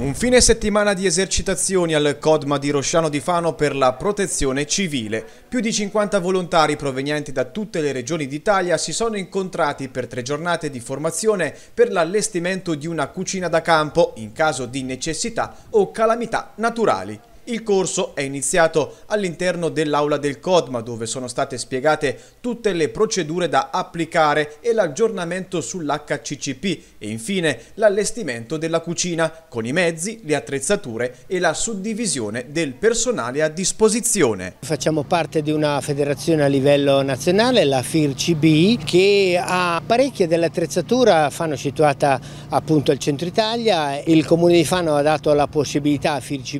Un fine settimana di esercitazioni al CODMA di Rosciano di Fano per la protezione civile. Più di 50 volontari provenienti da tutte le regioni d'Italia si sono incontrati per tre giornate di formazione per l'allestimento di una cucina da campo in caso di necessità o calamità naturali. Il corso è iniziato all'interno dell'aula del CODMA dove sono state spiegate tutte le procedure da applicare e l'aggiornamento sull'HCCP e infine l'allestimento della cucina con i mezzi, le attrezzature e la suddivisione del personale a disposizione. Facciamo parte di una federazione a livello nazionale, la FIRCB, che ha parecchie dell'attrezzatura, Fano situata appunto al centro Italia, il comune di Fano ha dato la possibilità a FIRCB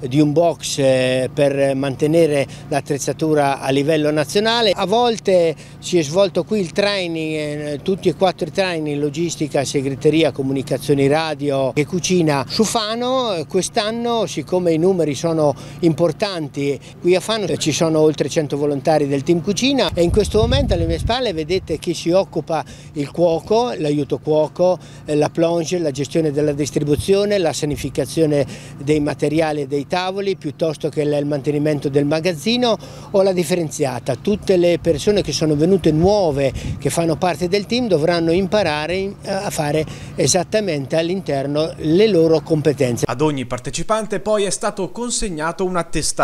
di di un box eh, per mantenere l'attrezzatura a livello nazionale. A volte si è svolto qui il training, eh, tutti e quattro i training, logistica, segreteria, comunicazioni radio e cucina su Fano. Eh, quest'anno, siccome i numeri sono importanti, qui a Fano ci sono oltre 100 volontari del team cucina e in questo momento alle mie spalle vedete chi si occupa il cuoco, l'aiuto cuoco, eh, la plonge, la gestione della distribuzione, la sanificazione dei materiali e dei tavoli, piuttosto che il mantenimento del magazzino o la differenziata. Tutte le persone che sono venute venute nuove che fanno parte del team dovranno imparare eh, a fare esattamente all'interno le loro competenze. Ad ogni partecipante poi è stato consegnato un attestato.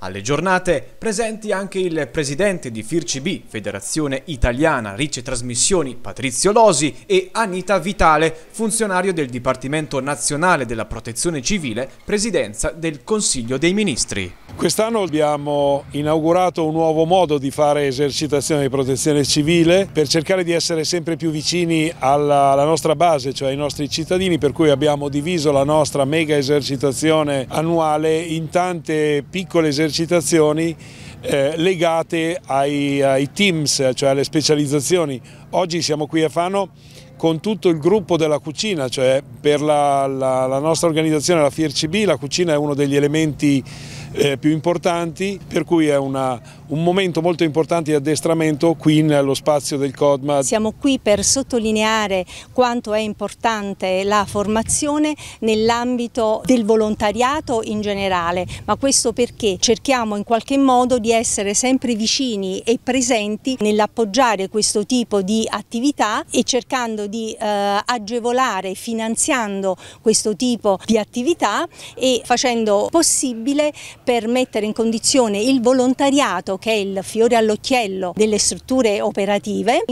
Alle giornate presenti anche il presidente di FIRCB, Federazione Italiana Ricce Trasmissioni, Patrizio Losi e Anita Vitale, funzionario del Dipartimento Nazionale della Protezione Civile, Presidenza del Consiglio dei Ministri. Quest'anno abbiamo inaugurato un nuovo modo di fare esercitazione di protezione civile per cercare di essere sempre più vicini alla, alla, nostra base, cioè ai nostri cittadini, per cui abbiamo diviso la nostra mega esercitazione annuale in tante piccole esercitazioni eh, legate ai, ai teams, cioè alle specializzazioni. Oggi siamo qui a Fano con tutto il gruppo della cucina, cioè per la, la, la nostra organizzazione, la FIRCB, la cucina è uno degli elementi eh, più importanti, per cui è una, un momento molto importante di addestramento qui nello spazio del CODMA. Siamo qui per sottolineare quanto è importante la formazione nell'ambito del volontariato in generale, ma questo perché cerchiamo in qualche modo di essere sempre vicini e presenti nell'appoggiare questo tipo di attività e cercando di eh, agevolare finanziando questo tipo di attività e facendo possibile per mettere in condizione il volontariato, che è il fiore all'occhiello delle strutture operative,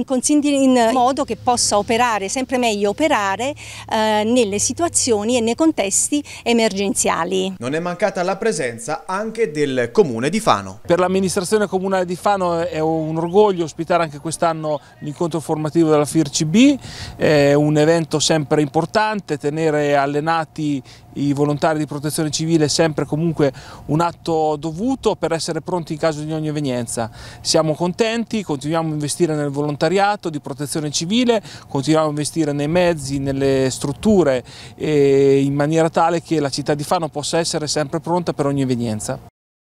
in, modo che possa operare, sempre meglio operare, eh, nelle situazioni e nei contesti emergenziali. Non è mancata la presenza anche del Comune di Fano. Per l'amministrazione comunale di Fano è un orgoglio ospitare anche quest'anno l'incontro formativo della FIRCB, è un evento sempre importante, tenere allenati i volontari di protezione civile è sempre comunque un un atto dovuto per essere pronti in caso di ogni evenienza. Siamo contenti, continuiamo a investire nel volontariato di protezione civile, continuiamo a investire nei mezzi, nelle strutture eh, in maniera tale che la città di Fano possa essere sempre pronta per ogni evenienza.